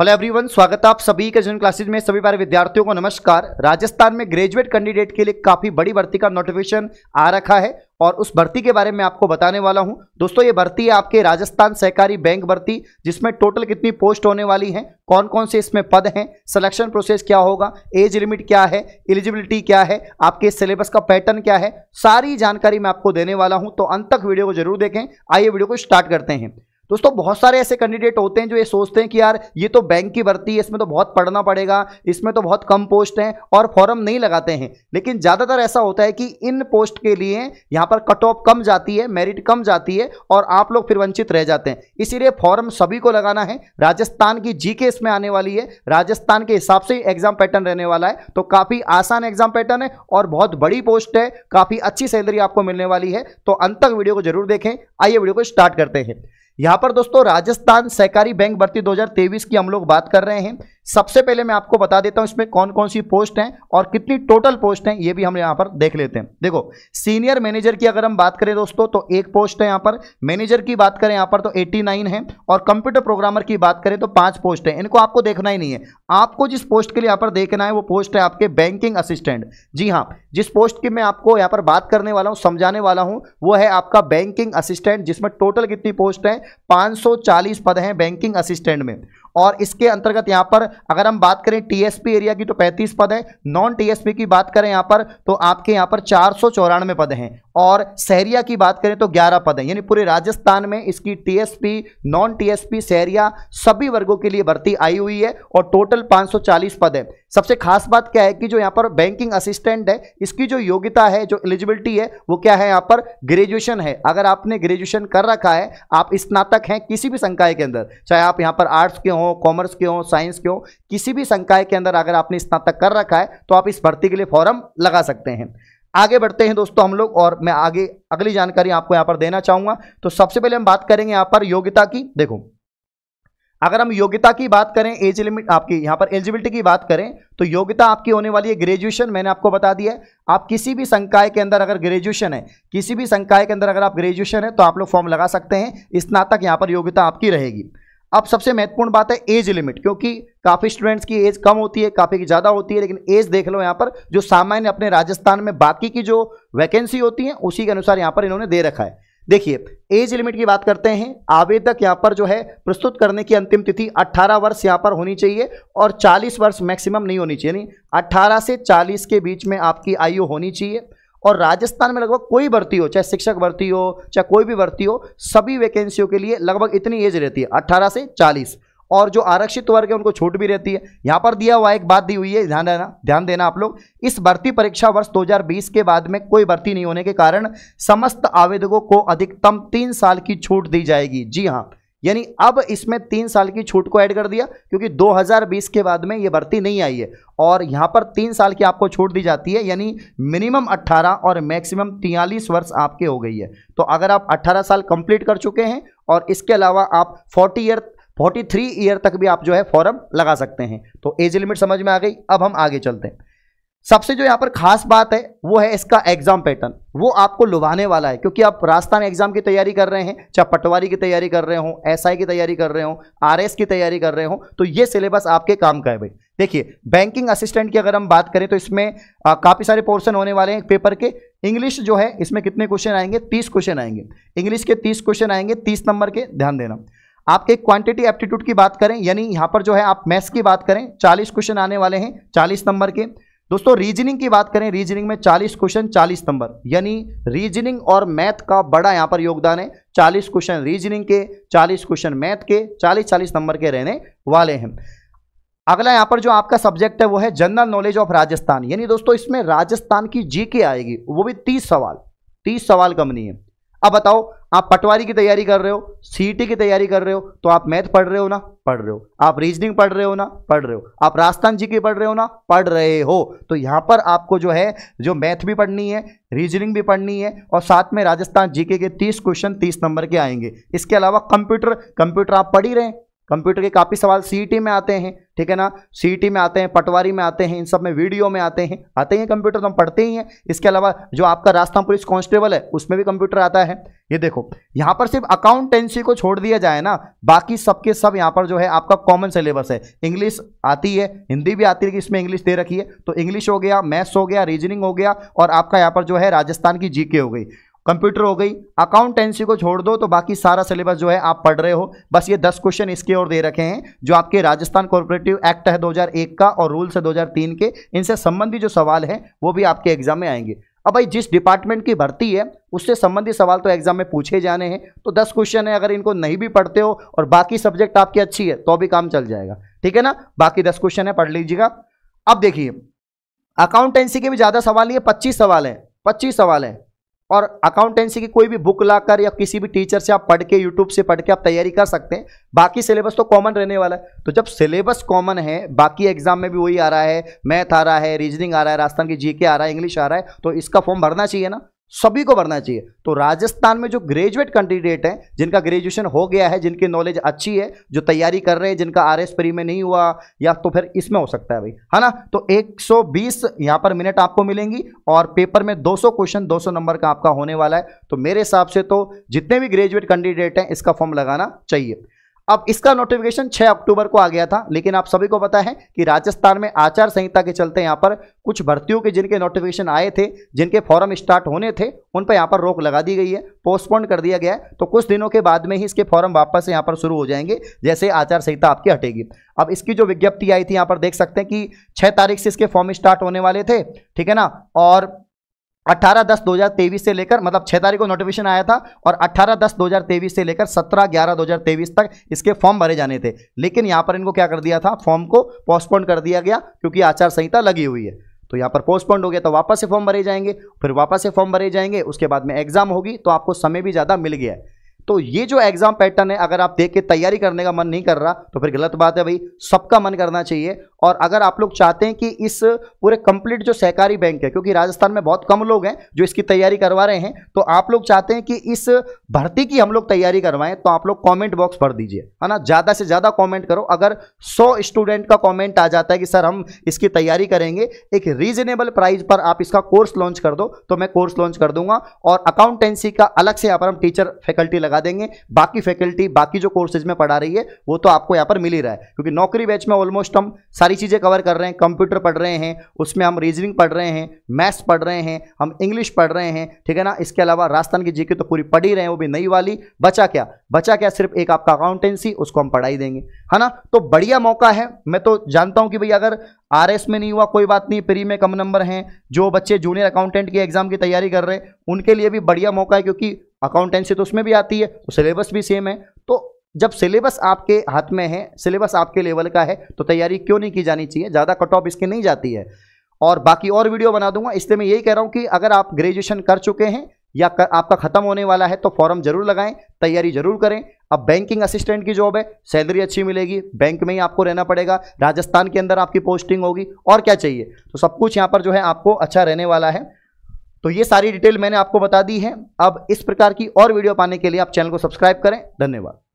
hello everyone स्वागत आप सभी के जन क्लासेज में सभी बारे विद्यार्थियों को नमस्कार राजस्थान में ग्रेजुएट कैंडिडेट के लिए काफ़ी बड़ी भर्ती का नोटिफिकेशन आ रखा है और उस भर्ती के बारे में आपको बताने वाला हूं दोस्तों ये भर्ती है आपके राजस्थान सहकारी बैंक भर्ती जिसमें टोटल कितनी पोस्ट होने वाली हैं कौन कौन से इसमें पद हैं सिलेक्शन प्रोसेस क्या होगा एज लिमिट क्या है एलिजिबिलिटी क्या है आपके सिलेबस का पैटर्न क्या है सारी जानकारी मैं आपको देने वाला हूँ तो अंत तक वीडियो को जरूर देखें आइए वीडियो को स्टार्ट करते हैं दोस्तों बहुत सारे ऐसे कैंडिडेट होते हैं जो ये सोचते हैं कि यार ये तो बैंक की भर्ती है इसमें तो बहुत पढ़ना पड़ेगा इसमें तो बहुत कम पोस्ट हैं और फॉर्म नहीं लगाते हैं लेकिन ज़्यादातर ऐसा होता है कि इन पोस्ट के लिए यहाँ पर कट ऑफ कम जाती है मेरिट कम जाती है और आप लोग फिर वंचित रह जाते हैं इसीलिए फॉर्म सभी को लगाना है राजस्थान की जी इसमें आने वाली है राजस्थान के हिसाब से एग्जाम पैटर्न रहने वाला है तो काफ़ी आसान एग्जाम पैटर्न है और बहुत बड़ी पोस्ट है काफ़ी अच्छी सैलरी आपको मिलने वाली है तो अंत तक वीडियो को जरूर देखें आइए वीडियो को स्टार्ट करते हैं यहां पर दोस्तों राजस्थान सहकारी बैंक भर्ती 2023 की हम लोग बात कर रहे हैं सबसे पहले मैं आपको बता देता हूं इसमें कौन कौन सी पोस्ट हैं और कितनी टोटल पोस्ट हैं ये भी हम यहां पर देख लेते हैं देखो सीनियर मैनेजर की अगर हम बात करें दोस्तों तो एक पोस्ट है यहां पर मैनेजर की बात करें यहां पर तो 89 है और कंप्यूटर प्रोग्रामर की बात करें तो पांच पोस्ट है इनको आपको देखना ही नहीं है आपको जिस पोस्ट के लिए यहाँ पर देखना है वो पोस्ट है आपके बैंकिंग असिस्टेंट जी हाँ जिस पोस्ट की मैं आपको यहाँ पर बात करने वाला हूँ समझाने वाला हूँ वो है आपका बैंकिंग असिस्टेंट जिसमें टोटल कितनी पोस्ट हैं 540 पद हैं बैंकिंग असिस्टेंट में और इसके अंतर्गत यहाँ पर अगर हम बात करें टीएसपी एरिया की तो 35 पद है नॉन टीएसपी की बात करें यहाँ पर तो आपके यहाँ पर चार पद हैं और सहरिया की बात करें तो 11 पद हैं यानी पूरे राजस्थान में इसकी टीएसपी नॉन टीएसपी सहरिया सभी वर्गों के लिए भर्ती आई हुई है और टोटल 540 पद है सबसे खास बात क्या है कि जो यहाँ पर बैंकिंग असिस्टेंट है इसकी जो योग्यता है जो एलिजिबिलिटी है वो क्या है यहाँ पर ग्रेजुएशन है अगर आपने ग्रेजुएशन कर रखा है आप स्नातक हैं किसी भी संकाय के अंदर चाहे आप यहाँ पर आर्ट्स के हों हों कॉमर्स के हों साइंस के हों किसी भी संकाय के अंदर अगर आपने स्नातक कर रखा है तो आप इस भर्ती के लिए फॉर्म लगा सकते हैं आगे बढ़ते हैं दोस्तों हम लोग और मैं आगे अगली जानकारी आपको यहाँ पर देना चाहूँगा तो सबसे पहले हम बात करेंगे यहाँ पर योग्यता की देखो अगर हम योग्यता की बात करें एज लिमिट आपकी यहाँ पर एलिजिबिलिटी की बात करें तो योग्यता आपकी होने वाली है ग्रेजुएशन मैंने आपको बता दिया है आप किसी भी संकाय के अंदर अगर ग्रेजुएशन है किसी भी संकाय के अंदर अगर आप ग्रेजुएशन है तो आप लोग फॉर्म लगा सकते हैं स्नातक यहाँ पर योग्यता आपकी रहेगी अब सबसे महत्वपूर्ण बात है एज लिमिट क्योंकि काफ़ी स्टूडेंट्स की एज कम होती है काफ़ी ज़्यादा होती है लेकिन एज देख लो यहाँ पर जो सामान्य अपने राजस्थान में बाकी की जो वैकेंसी होती है उसी के अनुसार यहाँ पर इन्होंने दे रखा है देखिए एज लिमिट की बात करते हैं आवेदक यहाँ पर जो है प्रस्तुत करने की अंतिम तिथि 18 वर्ष यहाँ पर होनी चाहिए और 40 वर्ष मैक्सिमम नहीं होनी चाहिए यानी 18 से 40 के बीच में आपकी आयु होनी चाहिए और राजस्थान में लगभग कोई भर्ती हो चाहे शिक्षक भर्ती हो चाहे कोई भी भर्ती हो सभी वैकेंसियों के लिए लगभग इतनी एज रहती है अट्ठारह से चालीस और जो आरक्षित वर्ग है उनको छूट भी रहती है यहाँ पर दिया हुआ एक बात दी हुई है ध्यान देना ध्यान देना आप लोग इस भर्ती परीक्षा वर्ष 2020 के बाद में कोई भर्ती नहीं होने के कारण समस्त आवेदकों को अधिकतम तीन साल की छूट दी जाएगी जी हाँ यानी अब इसमें तीन साल की छूट को ऐड कर दिया क्योंकि 2020 के बाद में ये भर्ती नहीं आई है और यहाँ पर तीन साल की आपको छूट दी जाती है यानी मिनिमम 18 और मैक्सिमम 43 वर्ष आपके हो गई है तो अगर आप 18 साल कंप्लीट कर चुके हैं और इसके अलावा आप 40 ईयर 43 ईयर तक भी आप जो है फॉर्म लगा सकते हैं तो एज लिमिट समझ में आ गई अब हम आगे चलते हैं सबसे जो यहाँ पर खास बात है वो है इसका एग्जाम पैटर्न वो आपको लुभाने वाला है क्योंकि आप राजस्थान एग्जाम की तैयारी कर रहे हैं चाहे पटवारी की तैयारी कर रहे हो एसआई की तैयारी कर रहे हो आरएस की तैयारी कर रहे हो तो ये सिलेबस आपके काम का है भाई देखिए बैंकिंग असिस्टेंट की अगर हम बात करें तो इसमें काफ़ी सारे पोर्सन होने वाले हैं पेपर के इंग्लिश जो है इसमें कितने क्वेश्चन आएंगे तीस क्वेश्चन आएंगे इंग्लिश के तीस क्वेश्चन आएंगे तीस नंबर के ध्यान देना आपके क्वांटिटी एप्टीट्यूड की बात करें यानी यहाँ पर जो है आप मैथ्स की बात करें चालीस क्वेश्चन आने वाले हैं चालीस नंबर के दोस्तों रीजनिंग की बात करें रीजनिंग में 40 क्वेश्चन 40 नंबर यानी रीजनिंग और मैथ का बड़ा यहां पर योगदान है 40 क्वेश्चन रीजनिंग के 40 क्वेश्चन मैथ के 40 40 नंबर के रहने वाले हैं अगला यहां पर जो आपका सब्जेक्ट है वो है जनरल नॉलेज ऑफ राजस्थान यानी दोस्तों इसमें राजस्थान की जी आएगी वो भी तीस सवाल तीस सवाल कम नहीं है अब बताओ आप पटवारी की तैयारी कर रहे हो सीटी की तैयारी कर रहे हो तो आप मैथ पढ़ रहे हो ना पढ़ रहे हो आप रीजनिंग पढ़ रहे हो ना पढ़ रहे हो आप राजस्थान जी की पढ़ रहे हो ना पढ़ रहे हो तो यहाँ पर आपको जो है जो मैथ भी पढ़नी है रीजनिंग भी पढ़नी है और साथ में राजस्थान जीके के तीस क्वेश्चन तीस नंबर के आएंगे इसके अलावा कंप्यूटर कंप्यूटर आप पढ़ ही रहे हैं कंप्यूटर के काफ़ी सवाल सी में आते हैं ठीक है ना सी में आते हैं पटवारी में आते हैं इन सब में वीडियो में आते हैं आते हैं कंप्यूटर तो हम पढ़ते ही हैं इसके अलावा जो आपका राजस्थान पुलिस कांस्टेबल है उसमें भी कंप्यूटर आता है ये देखो यहाँ पर सिर्फ अकाउंटेंसी को छोड़ दिया जाए ना बाकी सबके सब, सब यहाँ पर जो है आपका कॉमन सिलेबस है इंग्लिश आती है हिंदी भी आती है कि इसमें इंग्लिश दे रखी है तो इंग्लिश हो गया मैथ्स हो गया रीजनिंग हो गया और आपका यहाँ पर जो है राजस्थान की जी हो गई कंप्यूटर हो गई अकाउंटेंसी को छोड़ दो तो बाकी सारा सिलेबस जो है आप पढ़ रहे हो बस ये दस क्वेश्चन इसके और दे रखे हैं जो आपके राजस्थान कॉरपोरेटिव एक्ट है 2001 का और रूल्स है 2003 के इनसे संबंधित जो सवाल हैं वो भी आपके एग्जाम में आएंगे अब भाई जिस डिपार्टमेंट की भर्ती है उससे संबंधित सवाल तो एग्जाम में पूछे जाने हैं तो दस क्वेश्चन है अगर इनको नहीं भी पढ़ते हो और बाकी सब्जेक्ट आपकी अच्छी है तो भी काम चल जाएगा ठीक है ना बाकी दस क्वेश्चन है पढ़ लीजिएगा अब देखिए अकाउंटेंसी के भी ज़्यादा सवाल ये पच्चीस सवाल हैं पच्चीस सवाल हैं और अकाउंटेंसी की कोई भी बुक लाकर या किसी भी टीचर से आप पढ़ के यूट्यूब से पढ़ के आप तैयारी कर सकते हैं बाकी सिलेबस तो कॉमन रहने वाला है तो जब सिलेबस कॉमन है बाकी एग्जाम में भी वही आ रहा है मैथ आ रहा है रीजनिंग आ रहा है राजस्थान की जीके आ रहा है इंग्लिश आ रहा है तो इसका फॉर्म भरना चाहिए ना सभी को भरना चाहिए तो राजस्थान में जो ग्रेजुएट कैंडिडेट हैं जिनका ग्रेजुएशन हो गया है जिनकी नॉलेज अच्छी है जो तैयारी कर रहे हैं जिनका आर एस में नहीं हुआ या तो फिर इसमें हो सकता है भाई है ना तो 120 सौ यहाँ पर मिनट आपको मिलेंगी और पेपर में 200 क्वेश्चन 200 नंबर का आपका होने वाला है तो मेरे हिसाब से तो जितने भी ग्रेजुएट कैंडिडेट हैं इसका फॉर्म लगाना चाहिए अब इसका नोटिफिकेशन 6 अक्टूबर को आ गया था लेकिन आप सभी को पता है कि राजस्थान में आचार संहिता के चलते यहाँ पर कुछ भर्तियों के जिनके नोटिफिकेशन आए थे जिनके फॉर्म स्टार्ट होने थे उन पर यहाँ पर रोक लगा दी गई है पोस्टपोन कर दिया गया है तो कुछ दिनों के बाद में ही इसके फॉर्म वापस यहाँ पर शुरू हो जाएंगे जैसे आचार संहिता आपकी हटेगी अब इसकी जो विज्ञप्ति आई थी यहाँ पर देख सकते हैं कि छः तारीख से इसके फॉर्म स्टार्ट होने वाले थे ठीक है ना और अट्ठारह दस दो हज़ार तेईस से लेकर मतलब छः तारीख को नोटिफिकेशन आया था और अट्ठारह दस दो हज़ार तेईस से लेकर सत्रह ग्यारह दो हज़ार तेईस तक इसके फॉर्म भरे जाने थे लेकिन यहाँ पर इनको क्या कर दिया था फॉर्म को पोस्टपोन कर दिया गया क्योंकि आचार संहिता लगी हुई है तो यहाँ पर पोस्टपोन्ड हो गया तो वापस से फॉर्म भरे जाएंगे फिर वापस से फॉर्म भरे जाएंगे उसके बाद में एग्जाम होगी तो आपको समय भी ज़्यादा मिल गया है तो ये जो एग्जाम पैटर्न है अगर आप देख के तैयारी करने का मन नहीं कर रहा तो फिर गलत बात है भाई सबका मन करना चाहिए और अगर आप लोग चाहते हैं कि इस पूरे कंप्लीट जो सहकारी बैंक है क्योंकि राजस्थान में बहुत कम लोग हैं जो इसकी तैयारी करवा रहे हैं तो आप लोग चाहते हैं कि इस भर्ती की हम लोग तैयारी करवाएं तो आप लोग कमेंट बॉक्स भर दीजिए है ना ज़्यादा से ज़्यादा कमेंट करो अगर 100 स्टूडेंट का कॉमेंट आ जाता है कि सर हम इसकी तैयारी करेंगे एक रीजनेबल प्राइज पर आप इसका कोर्स लॉन्च कर दो तो मैं कोर्स लॉन्च कर दूंगा और अकाउंटेंसी का अलग से यहाँ पर हम टीचर फैकल्टी लगा देंगे बाकी फैकल्टी बाकी जो कोर्सेज में पढ़ा रही है वो तो आपको यहाँ पर मिल ही रहा है क्योंकि नौकरी बैच में ऑलमोस्ट हम सारी चीज़ें कवर कर रहे हैं कंप्यूटर पढ़ रहे हैं उसमें हम रीजनिंग पढ़ रहे हैं मैथ्स पढ़ रहे हैं हम इंग्लिश पढ़ रहे हैं ठीक है ना इसके अलावा राजस्थान की जीके तो पूरी पढ़ ही रहे हैं वो भी नई वाली बचा क्या बचा क्या सिर्फ एक आपका अकाउंटेंसी उसको हम पढ़ाई देंगे है ना तो बढ़िया मौका है मैं तो जानता हूँ कि भाई अगर आर में नहीं हुआ कोई बात नहीं प्री में कम नंबर हैं जो बच्चे जूनियर अकाउंटेंट के एग्जाम की तैयारी कर रहे हैं उनके लिए भी बढ़िया मौका है क्योंकि अकाउंटेंसी तो उसमें भी आती है तो सिलेबस भी सेम है जब सिलेबस आपके हाथ में है सिलेबस आपके लेवल का है तो तैयारी क्यों नहीं की जानी चाहिए ज़्यादा कट ऑफ इसकी नहीं जाती है और बाकी और वीडियो बना दूंगा इसलिए मैं यही कह रहा हूँ कि अगर आप ग्रेजुएशन कर चुके हैं या कर, आपका खत्म होने वाला है तो फॉर्म जरूर लगाएं तैयारी जरूर करें अब बैंकिंग असिस्टेंट की जॉब है सैलरी अच्छी मिलेगी बैंक में ही आपको रहना पड़ेगा राजस्थान के अंदर आपकी पोस्टिंग होगी और क्या चाहिए तो सब कुछ यहाँ पर जो है आपको अच्छा रहने वाला है तो ये सारी डिटेल मैंने आपको बता दी है अब इस प्रकार की और वीडियो पाने के लिए आप चैनल को सब्सक्राइब करें धन्यवाद